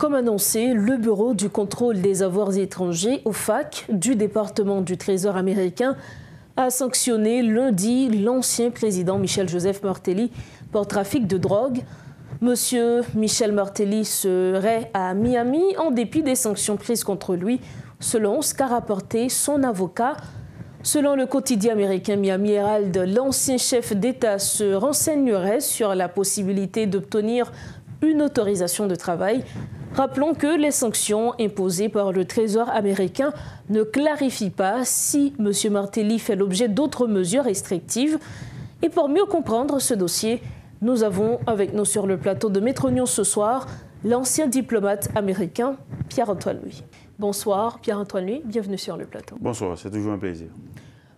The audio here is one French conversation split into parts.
Comme annoncé, le Bureau du contrôle des avoirs étrangers, OFAC, du département du Trésor américain, a sanctionné lundi l'ancien président Michel Joseph Mortelli pour trafic de drogue. Monsieur Michel Mortelli serait à Miami en dépit des sanctions prises contre lui, selon ce qu'a rapporté son avocat. Selon le quotidien américain Miami Herald, l'ancien chef d'État se renseignerait sur la possibilité d'obtenir une autorisation de travail Rappelons que les sanctions imposées par le Trésor américain ne clarifient pas si M. Martelly fait l'objet d'autres mesures restrictives. Et pour mieux comprendre ce dossier, nous avons avec nous sur le plateau de Métronion ce soir l'ancien diplomate américain Pierre-Antoine Louis. Bonsoir Pierre-Antoine Louis, bienvenue sur le plateau. Bonsoir, c'est toujours un plaisir.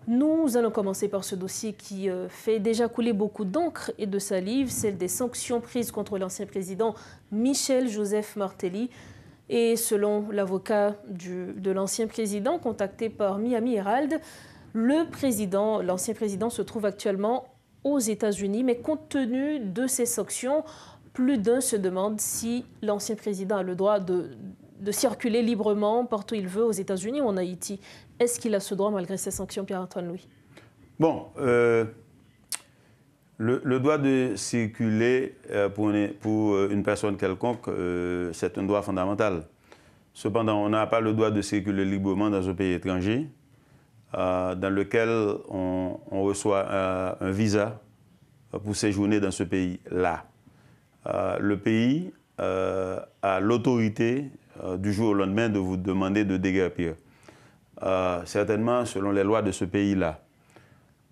Nous allons commencer par ce dossier qui euh, fait déjà couler beaucoup d'encre et de salive, celle des sanctions prises contre l'ancien président Michel-Joseph Martelly. Et selon l'avocat de l'ancien président contacté par Miami Herald, le président, l'ancien président se trouve actuellement aux États-Unis, mais compte tenu de ces sanctions, plus d'un se demande si l'ancien président a le droit de, de circuler librement partout où il veut, aux États-Unis ou en Haïti. Est-ce qu'il a ce droit malgré ces sanctions, Pierre-Antoine Louis Bon, euh, le, droit de circuler euh, pour euh, une, personne quelconque, c'est un droit fondamental. Cependant, on n'a pas le droit de circuler librement dans un pays étranger dans lequel on, reçoit un, visa pour séjourner dans ce pays-là. le pays a l'autorité euh, du jour au lendemain de vous demander de déguerpir. Euh, certainement selon les lois de ce pays-là.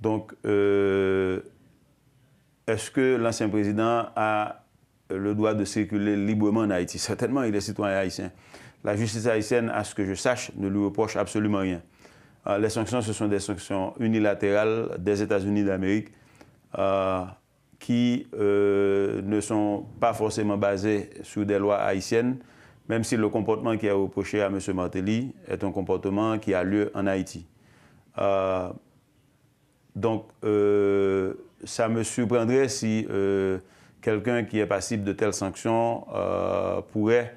Donc, euh, est-ce que l'ancien président a le droit de circuler librement en Haïti Certainement, il est citoyen haïtien. La justice haïtienne, à ce que je sache, ne lui reproche absolument rien. les sanctions, ce sont des sanctions unilatérales des États-Unis d'Amérique qui ne sont pas forcément basées sur des lois haïtiennes, même si le comportement qui est reproché à M. Martelly est un comportement qui a lieu en Haïti. Euh, donc, euh, ça me surprendrait si euh, quelqu'un qui est passible de telles sanctions pourrait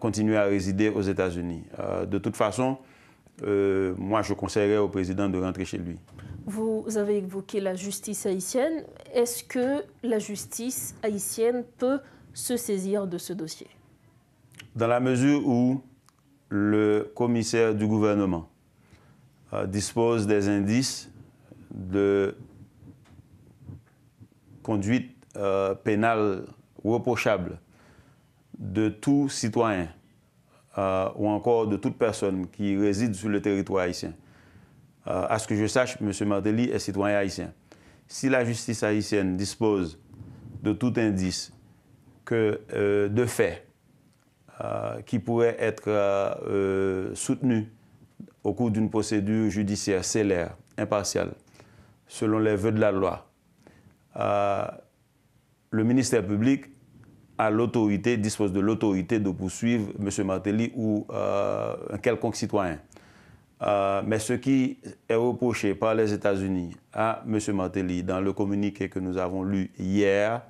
continuer à résider aux États-Unis. de toute façon, moi, je conseillerais au président de rentrer chez lui. Vous avez évoqué la justice haïtienne. Est-ce que la justice haïtienne peut se saisir de ce dossier dans la mesure où le commissaire du gouvernement euh, dispose des indices de conduite euh, pénale reprochable de tout citoyen euh, ou encore de toute personne qui réside sur le territoire haïtien. à ce que je sache, M. Martelly est citoyen haïtien. Si la justice haïtienne dispose de tout indice que, de fait, euh, qui pourrait être euh, euh, soutenu au cours d'une procédure judiciaire célère, impartiale, selon les vœux de la loi, le ministère public a l'autorité, dispose de l'autorité de poursuivre M. Martelly ou un quelconque citoyen. mais ce qui est reproché par les États-Unis à M. Martelly dans le communiqué que nous avons lu hier,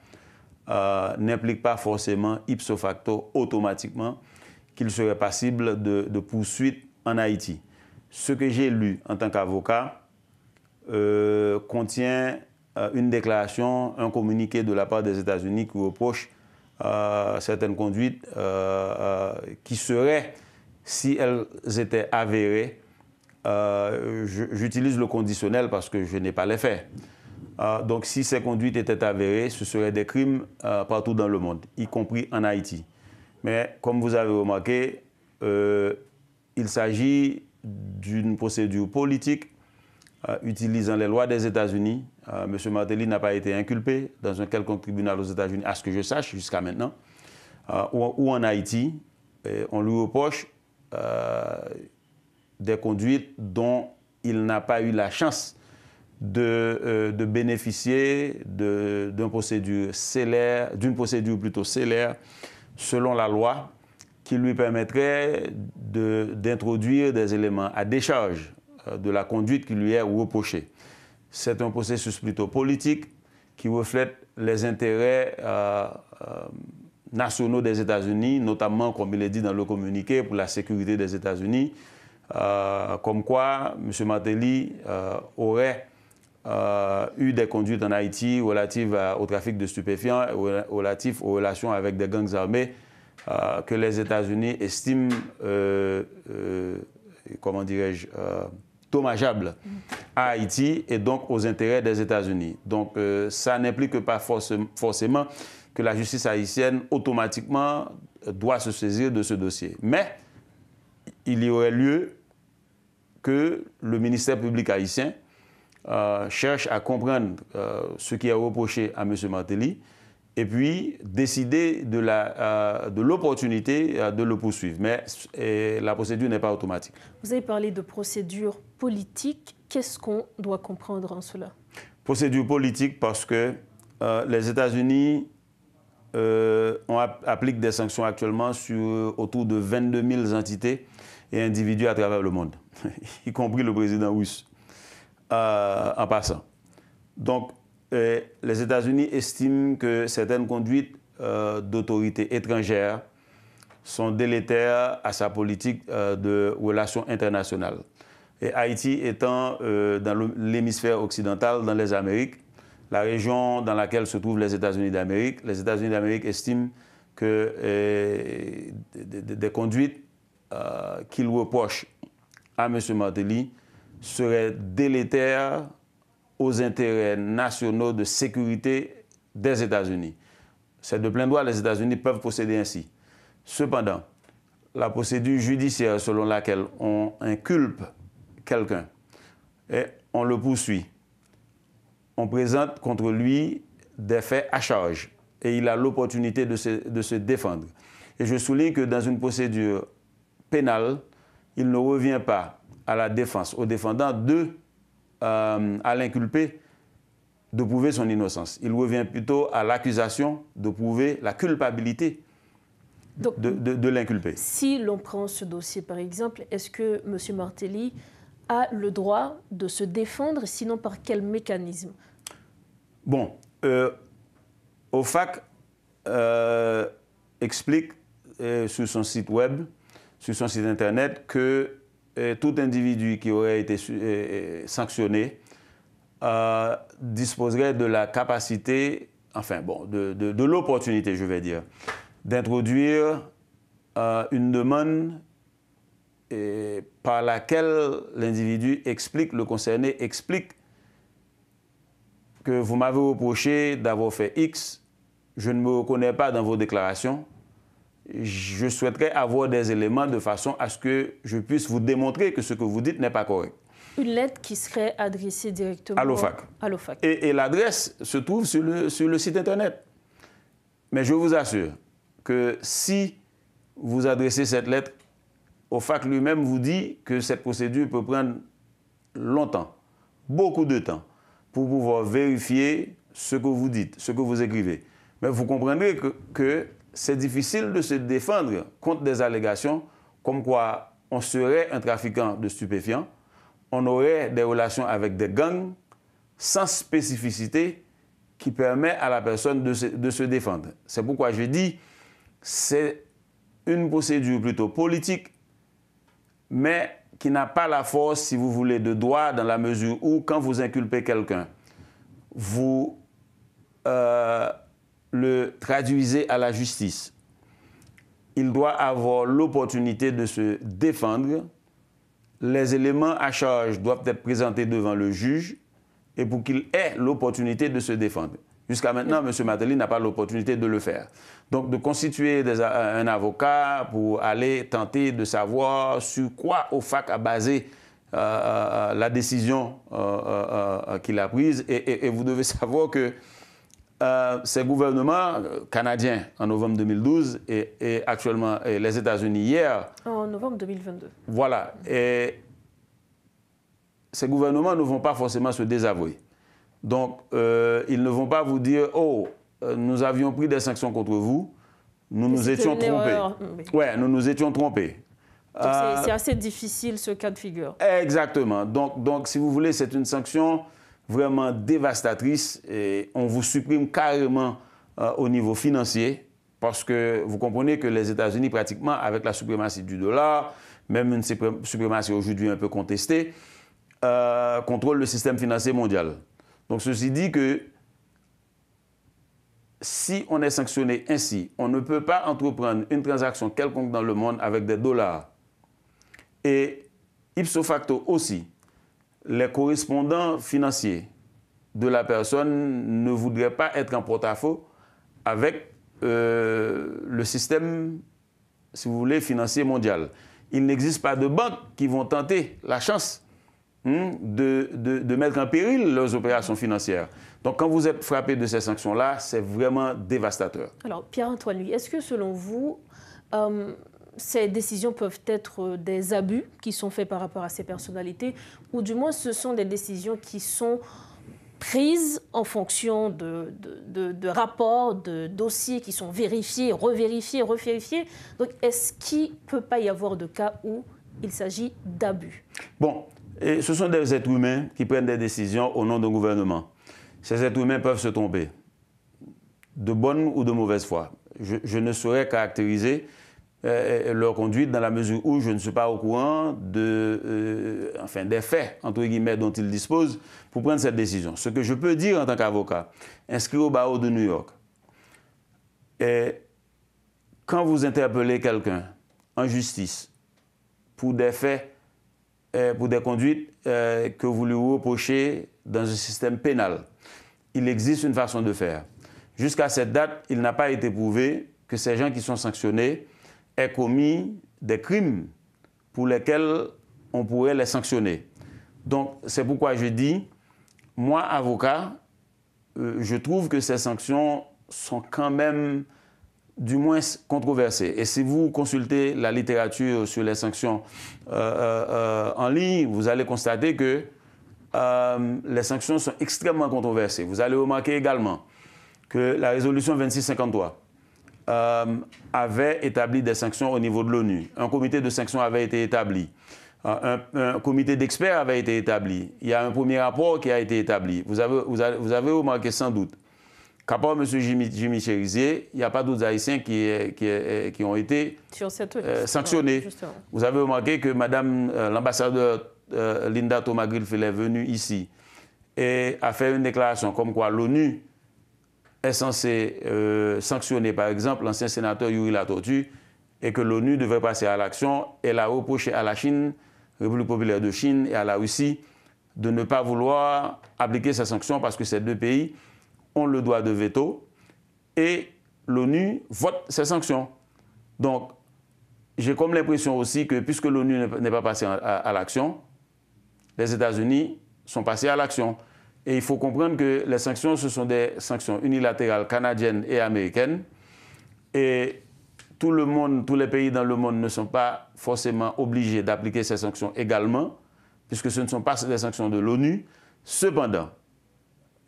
euh, n'implique pas forcément ipso facto automatiquement qu'il serait passible de, de poursuites en Haïti. Ce que j'ai lu en tant qu'avocat euh, contient euh, une déclaration, un communiqué de la part des États-Unis qui reproche certaines conduites qui seraient, si elles étaient avérées, j'utilise le conditionnel parce que je n'ai pas les faits. Ah, donc si ces conduites étaient avérées, ce seraient des crimes ah, partout dans le monde, y compris en Haïti. Mais comme vous avez remarqué, euh, il s'agit d'une procédure politique ah, utilisant les lois des États-Unis. M. Martelly n'a pas été inculpé dans un quelconque tribunal aux États-Unis, à ce que je sache jusqu'à maintenant, ou, en Haïti. Eh, on lui reproche des conduites dont il n'a pas eu la chance de, euh, de bénéficier d'une procédure célère, d'une procédure plutôt célère selon la loi qui lui permettrait d'introduire des éléments à décharge euh, de la conduite qui lui est reprochée. C'est un processus plutôt politique qui reflète les intérêts euh, nationaux des États-Unis, notamment, comme il est dit dans le communiqué, pour la sécurité des États-Unis, comme quoi M. Martelly aurait euh, eu des conduites en Haïti relatives au trafic de stupéfiants, relatives aux relations avec des gangs armés euh, que les États-Unis estiment, euh, comment dirais-je, dommageables à Haïti et donc aux intérêts des États-Unis. Donc ça n'implique pas forcément que la justice haïtienne automatiquement doit se saisir de ce dossier. Mais il y aurait lieu que le ministère public haïtien euh, cherche à comprendre euh, ce qui est reproché à M. Martelly et puis décider de euh, l'opportunité de, de le poursuivre. Mais la procédure n'est pas automatique. Vous avez parlé de procédure politique. Qu'est-ce qu'on doit comprendre en cela Procédure politique parce que les États-Unis euh, des sanctions actuellement sur autour de 22 000 entités et individus à travers le monde, y compris le président russe. Euh, en passant. Donc, euh, les États-Unis estiment que certaines conduites euh, d'autorités étrangères sont délétères à sa politique euh, de relations internationales. Et Haïti étant dans l'hémisphère occidental, dans les Amériques, la région dans laquelle se trouvent les États-Unis d'Amérique, les États-Unis d'Amérique estiment que des, des, des, conduites qu'ils reprochent à M. Martelly serait délétère aux intérêts nationaux de sécurité des États-Unis. C'est de plein droit, les États-Unis peuvent procéder ainsi. Cependant, la procédure judiciaire selon laquelle on inculpe quelqu'un et on le poursuit, on présente contre lui des faits à charge et il a l'opportunité de se, de se défendre. Et je souligne que dans une procédure pénale, il ne revient pas à la défense, au défendant, de, euh, à l'inculpé de prouver son innocence. Il revient plutôt à l'accusation de prouver la culpabilité de, de, l'inculpé. Si l'on prend ce dossier, par exemple, est-ce que M. Martelly a le droit de se défendre, sinon par quel mécanisme Bon, OFAC euh, euh, explique sur son site web, sur son site internet, que tout individu qui aurait été euh, euh, sanctionné euh, disposerait de la capacité, enfin bon, de, l'opportunité, je vais dire, d'introduire une demande par laquelle l'individu explique, le concerné explique que vous m'avez reproché d'avoir fait X, je ne me reconnais pas dans vos déclarations, je souhaiterais avoir des éléments de façon à ce que je puisse vous démontrer que ce que vous dites n'est pas correct. Une lettre qui serait adressée directement à l'OFAC. À l'OFAC. Et, l'adresse se trouve sur le, sur le site Internet. Mais je vous assure que si vous adressez cette lettre, l'OFAC lui-même vous dit que cette procédure peut prendre longtemps, beaucoup de temps, pour pouvoir vérifier ce que vous dites, ce que vous écrivez. Mais vous comprendrez que, que c'est difficile de se défendre contre des allégations comme quoi on serait un trafiquant de stupéfiants, on aurait des relations avec des gangs sans spécificité qui permet à la personne de se, défendre. C'est pourquoi je dis, c'est une procédure plutôt politique, mais qui n'a pas la force, si vous voulez, de droit, dans la mesure où, quand vous inculpez quelqu'un, vous euh, le traduisez à la justice, il doit avoir l'opportunité de se défendre. Les éléments à charge doivent être présentés devant le juge et pour qu'il ait l'opportunité de se défendre. Jusqu'à maintenant, M. Matéli n'a pas l'opportunité de le faire. Donc, de constituer euh, un avocat pour aller tenter de savoir sur quoi OFAC a basé euh, euh, la décision qu'il a prise. et, vous devez savoir que euh, ces gouvernements euh, canadiens en novembre 2012 et, actuellement les États-Unis hier. En novembre 2022. Voilà. Et ces gouvernements ne vont pas forcément se désavouer. Donc, euh, ils ne vont pas vous dire Oh, nous avions pris des sanctions contre vous, nous nous étions trompés. Oui. Ouais, nous nous étions trompés. C'est assez difficile ce cas de figure. Exactement. Donc, donc si vous voulez, c'est une sanction vraiment dévastatrice et on vous supprime carrément euh, au niveau financier parce que vous comprenez que les États-Unis, pratiquement, avec la suprématie du dollar, même une suprématie aujourd'hui un peu contestée, euh, contrôlent contrôle le système financier mondial. Donc ceci dit que si on est sanctionné ainsi, on ne peut pas entreprendre une transaction quelconque dans le monde avec des dollars. Et ipso facto aussi, les correspondants financiers de la personne ne voudraient pas être en porte-à-faux avec euh, le système, si vous voulez, financier mondial. Il n'existe pas de banques qui vont tenter la chance hein, de, de, mettre en péril leurs opérations financières. Donc quand vous êtes frappé de ces sanctions-là, c'est vraiment dévastateur. Alors Pierre-Antoine, est-ce que selon vous, euh, ces décisions peuvent être euh, des abus qui sont faits par rapport à ces personnalités, ou du moins ce sont des décisions qui sont prises en fonction de, de, rapports, de dossiers qui sont vérifiés, revérifiés, revérifiés. Donc est-ce qu'il ne peut pas y avoir de cas où il s'agit d'abus Bon, ce sont des êtres humains qui prennent des décisions au nom d'un gouvernement. Ces êtres humains peuvent se tromper, de bonne ou de mauvaise foi. Je, je ne saurais caractériser euh, euh, leur conduite dans la mesure où je ne suis pas au courant de, euh, enfin, des faits, entre guillemets, dont ils disposent pour prendre cette décision. Ce que je peux dire en tant qu'avocat, inscrit au barreau de New York, quand vous interpellez quelqu'un en justice pour des faits, pour des conduites que vous lui reprochez dans un système pénal, il existe une façon de faire. Jusqu'à cette date, il n'a pas été prouvé que ces gens qui sont sanctionnés aient commis des crimes pour lesquels on pourrait les sanctionner. Donc c'est pourquoi je dis, moi, avocat, euh, je trouve que ces sanctions sont quand même du moins controversées. Et si vous consultez la littérature sur les sanctions euh, euh, en ligne, vous allez constater que les sanctions sont extrêmement controversées. Vous allez remarquer également que la résolution 2653 euh, avait établi des sanctions au niveau de l'ONU. Un comité de sanctions avait été établi. Euh, un, comité d'experts avait été établi. Il y a un premier rapport qui a été établi. Vous avez, vous avez, vous avez remarqué sans doute qu'à part M. Jimmy, Jimmy Cherizier, il n'y a pas d'autres Haïtiens qui, qui, ont été euh, sanctionnés. vous avez remarqué que Mme l'ambassadeur Linda thomas elle est venue ici et a fait une déclaration comme quoi l'ONU est censé euh, sanctionner, par exemple, l'ancien sénateur Yuri Latortu et que l'ONU devrait passer à l'action. Elle a reproché à la Chine, République populaire de Chine et à la Russie de ne pas vouloir appliquer ces sanctions parce que ces deux pays ont le droit de veto et l'ONU vote ces sanctions. Donc, j'ai comme l'impression aussi que puisque l'ONU n'est pas passée à l'action, les États-Unis sont passés à l'action. Et il faut comprendre que les sanctions, ce sont des sanctions unilatérales canadiennes et américaines. Et tout le monde, tous les pays dans le monde ne sont pas forcément obligés d'appliquer ces sanctions également, puisque ce ne sont pas des sanctions de l'ONU. Cependant,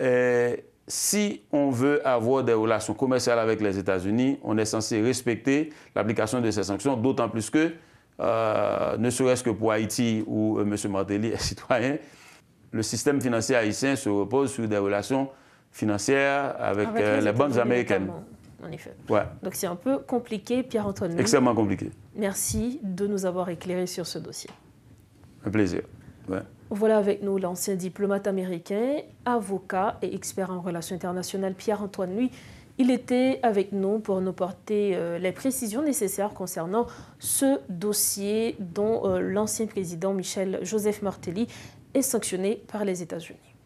euh, si on veut avoir des relations commerciales avec les États-Unis, on est censé respecter l'application de ces sanctions, d'autant plus que, euh, ne serait-ce que pour Haïti, où euh, M. Martelly est citoyen, le système financier haïtien se repose sur des relations financières avec, euh, les, banques américaines. En effet. Donc c'est un peu compliqué, Pierre-Antoine. Extrêmement compliqué. Merci de nous avoir éclairé sur ce dossier. Un plaisir. Voilà avec nous l'ancien diplomate américain, avocat et expert en relations internationales Pierre-Antoine Lui. Il était avec nous pour nous porter euh, les précisions nécessaires concernant ce dossier dont euh, l'ancien président Michel Joseph Martelly et sanctionné par les États-Unis.